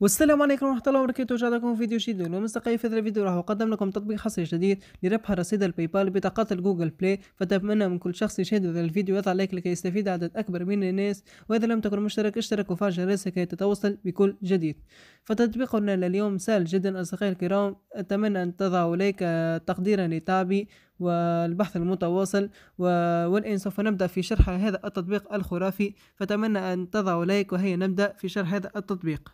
والسلام عليكم ورحمه الله وبركاته رجعت لكم فيديو جديد اليوم اصدقائي في هذا الفيديو راح اقدم لكم تطبيق حصري جديد لربح رصيد الباي بال بطاقات الجوجل بلاي فاتمنى من كل شخص يشاهد هذا الفيديو ويضع لايك لكي يستفيد عدد اكبر من الناس واذا لم تكن مشترك اشترك وفعل جرس لكي تتوصل بكل جديد فتطبيقنا لليوم سهل جدا اصدقائي الكرام اتمنى ان تضعوا لايك آه، تقديرا لتعبي والبحث المتواصل والآن سوف نبدأ في شرح هذا التطبيق الخرافي فتمنى أن تضعوا لايك وهيا نبدأ في شرح هذا التطبيق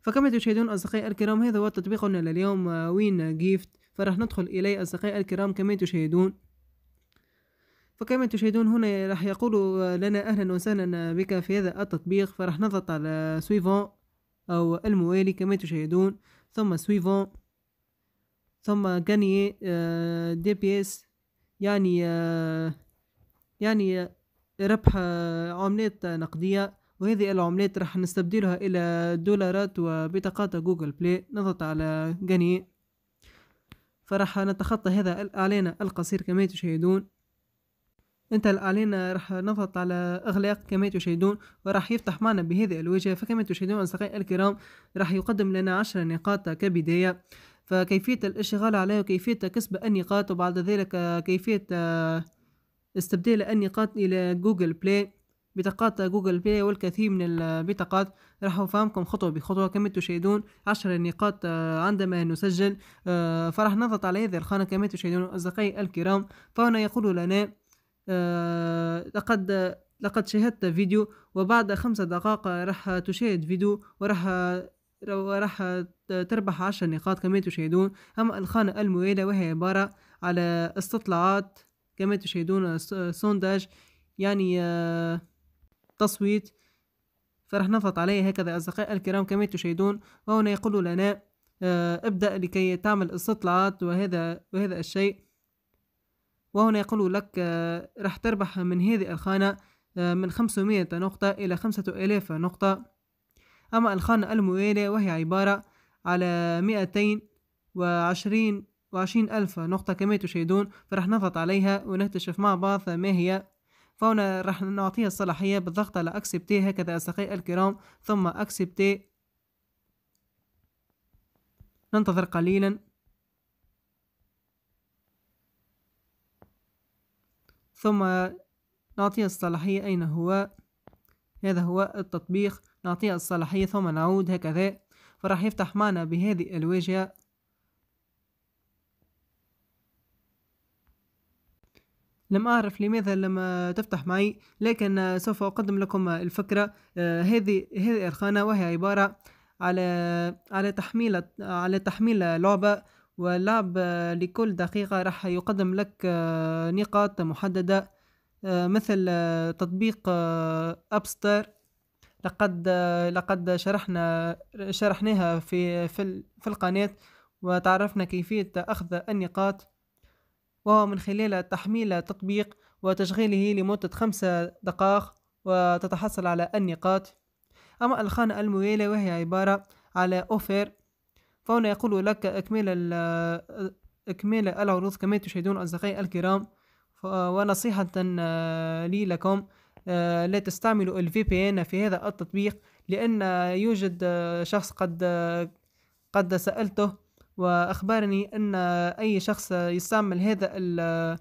فكما تشاهدون أصدقائي الكرام هذا هو تطبيقنا لليوم آه، وين جيفت فراح ندخل إليه أصدقائي الكرام كما تشاهدون فكما تشاهدون هنا راح يقول آه، لنا أهلا وسهلا آه، بك في هذا التطبيق فراح نضغط على سويفون أو الموالي كما تشاهدون ثم سويفون ثم كاني دي بي اس يعني يعني ربح عملات نقدية وهذه العملات راح نستبدلها إلى دولارات وبطاقات جوجل بلاي نضغط على جني فراح نتخطى هذا الإعلان القصير كما تشاهدون انت الإعلان راح نضغط على إغلاق كما تشاهدون وراح يفتح معنا بهذه الواجهة فكما تشاهدون أصدقائي الكرام راح يقدم لنا عشر نقاط كبداية فكيفية الاشتغال عليه وكيفية كسب النقاط وبعد ذلك كيفية استبدال النقاط إلى جوجل بلاي بطاقات جوجل بلاي والكثير من البطاقات راح أفهمكم خطوة بخطوة كما تشاهدون عشر نقاط آه، عندما نسجل آه، فراح نضغط على هذه الخانة كما تشاهدون أصدقائي الكرام فهنا يقول لنا آه، لقد لقد شاهدت فيديو وبعد خمسة دقائق راح تشاهد فيديو وراح راح تربح عشر نقاط كما تشاهدون أما الخانة الموالية وهي عبارة على استطلاعات كما تشاهدون سونداج يعني تصويت فرح نضغط عليه هكذا أصدقائي الكرام كما تشاهدون وهنا يقول لنا آه، ابدأ لكي تعمل استطلاعات وهذا وهذا الشيء وهنا يقول لك آه، راح تربح من هذه الخانة آه، من 500 نقطة إلى 5000 نقطة أما الخانة الموالية وهي عبارة على 220 وعشرين ألف نقطة كما تشاهدون فرح نضغط عليها ونكتشف مع بعض ما هي فهنا راح نعطيها الصلاحية بالضغط على أكسبتي هكذا أصدقائي الكرام ثم أكسبتي ننتظر قليلا ثم نعطيها الصلاحية أين هو هذا هو التطبيق نعطيها الصلاحية ثم نعود هكذا فراح يفتح معنا بهذه الواجهة لم أعرف لماذا لم تفتح معي لكن سوف أقدم لكم الفكرة آه، هذه هذه الخانة وهي عبارة على على تحميل على تحميل لعبة واللعب لكل دقيقة راح يقدم لك آه، نقاط محددة آه، مثل تطبيق أبستر لقد لقد شرحنا شرحناها في, في القناة وتعرفنا كيفية أخذ النقاط وهو من خلال تحميل تطبيق وتشغيله لمدة خمسة دقائق وتتحصل على النقاط أما الخانة الموالية وهي عبارة على أوفر فهنا يقول لك إكمال إكمال العروض كما تشاهدون أصدقائي الكرام ونصيحة لي لكم لا تستعملوا الفي بي ان في هذا التطبيق لأن يوجد شخص قد قد سألته وأخبرني أن أي شخص يستعمل هذا ال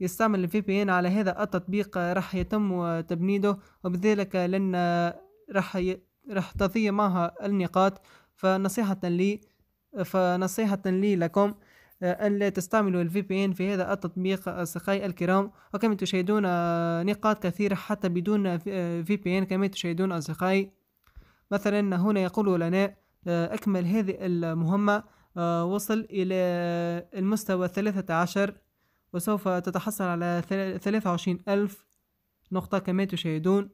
يستعمل الفي بي ان على هذا التطبيق راح يتم تبنيده وبذلك لن راح ي... راح تضيع معها النقاط فنصيحة لي فنصيحة لي لكم أن لا تستعملوا الفي بي ان في هذا التطبيق أصدقائي الكرام وكما تشاهدون نقاط كثيرة حتى بدون في بي ان كما تشاهدون أصدقائي مثلا هنا يقول لنا أكمل هذه المهمة آه، وصل إلى المستوى الثلاثة عشر وسوف تتحصل على ثلاثة وعشرين ألف نقطة كما تشاهدون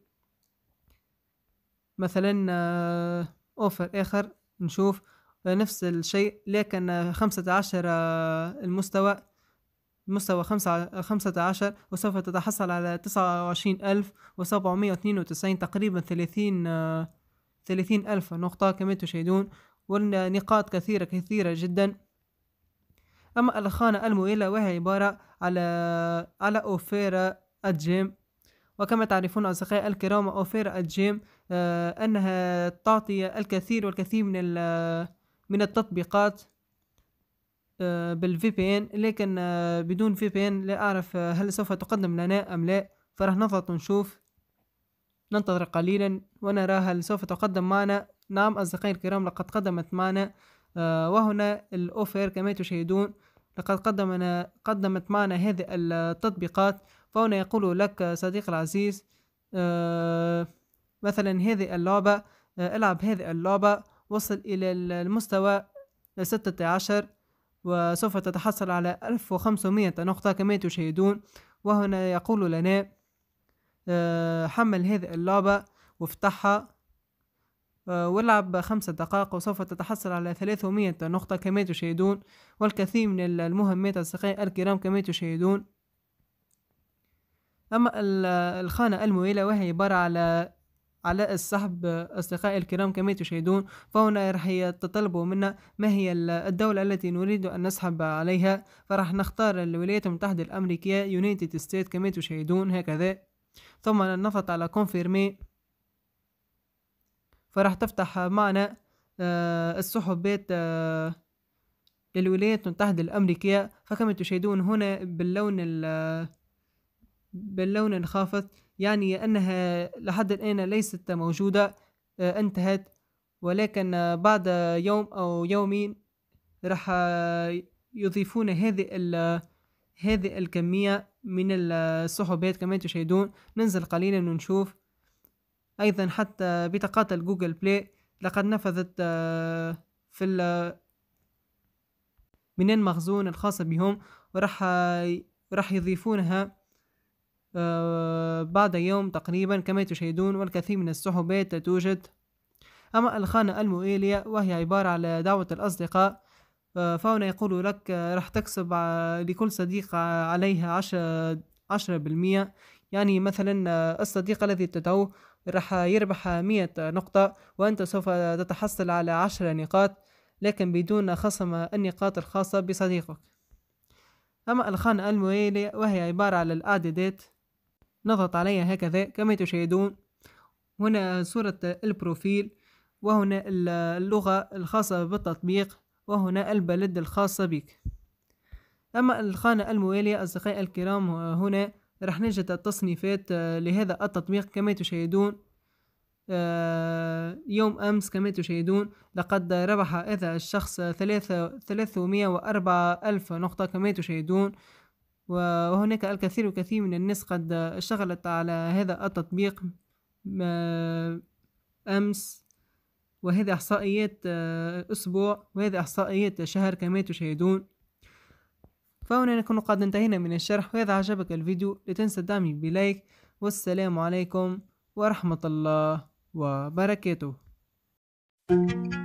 مثلا أوفر آه، آخر نشوف آه، نفس الشيء لكن خمسة عشر المستوى مستوى خمسة, خمسة عشر وسوف تتحصل على تسعة وعشرين ألف وسبعمائة واثنين وتسعين تقريبا ثلاثين ثلاثين ألف نقطة كما تشاهدون ولنا نقاط كثيرة كثيرة جدا أما الخانة المويلة وهي عبارة على على أوفيرا الجيم وكما تعرفون أصدقائي الكرام أوفيرا الجيم آه أنها تعطي الكثير والكثير من من التطبيقات بالفي بي ان لكن آه، بدون في بي ان لا أعرف آه، هل سوف تقدم لنا أم لا فراح نضغط ونشوف ننتظر قليلا ونرى هل سوف تقدم معنا نعم أصدقائي الكرام لقد قدمت معنا آه، وهنا الأوفر كما تشاهدون لقد قدمنا قدمت معنا هذه التطبيقات فهنا يقول لك صديقي العزيز آه، مثلا هذه اللعبة آه، العب هذه اللعبة وصل إلى المستوى 16 وسوف تتحصل على 1500 نقطة كما تشاهدون وهنا يقول لنا حمل هذه اللعبة وافتحها والعب خمسة دقائق وسوف تتحصل على 300 نقطة كما تشاهدون والكثير من المهمات أصدقائي الكرام كما تشاهدون أما الخانة المويلة وهي عبارة على على السحب أصدقائي الكرام كما تشاهدون فهنا راح يتطلبوا منا ما هي الدولة التي نريد أن نسحب عليها فراح نختار الولايات المتحدة الأمريكية يونايتد ستيت كما تشاهدون هكذا ثم نضغط على كونفيرمي فراح تفتح معنا آه، السحب بيت آه، للولايات المتحدة الأمريكية فكما تشاهدون هنا باللون آه، باللون الخافت يعني أنها لحد الآن ليست موجودة انتهت ولكن بعد يوم أو يومين راح يضيفون هذه هذه الكمية من السحبات كما تشاهدون ننزل قليلا ونشوف أيضا حتى بطاقات الجوجل بلاي لقد نفذت آه، في من المخزون الخاص بهم وراح راح يضيفونها آه، بعد يوم تقريبا كما تشاهدون والكثير من السحوبات توجد أما الخانة المؤيلية وهي عبارة على دعوة الأصدقاء آه، فهنا يقول لك راح تكسب لكل صديق عليها عشرة عشرة بالمية يعني مثلا الصديق الذي تدعوه راح يربح مية نقطة وأنت سوف تتحصل على عشر نقاط لكن بدون خصم النقاط الخاصة بصديقك أما الخانة الموالية وهي عبارة على الأعدادات نضغط عليها هكذا كما تشاهدون هنا صورة البروفيل وهنا اللغة الخاصة بالتطبيق وهنا البلد الخاصة بك أما الخانة الموالية أصدقائي الكرام هنا راح نجد التصنيفات آه، لهذا التطبيق كما تشاهدون آه، يوم أمس كما تشاهدون لقد ربح هذا الشخص ثلاثة وأربعة ألف نقطة كما تشاهدون وهناك الكثير الكثير من الناس قد اشتغلت على هذا التطبيق آه، أمس وهذه إحصائيات أسبوع وهذه إحصائيات شهر كما تشاهدون فهنا نكون قد انتهينا من الشرح وإذا عجبك الفيديو لا تنسى دعمي بلايك والسلام عليكم ورحمة الله وبركاته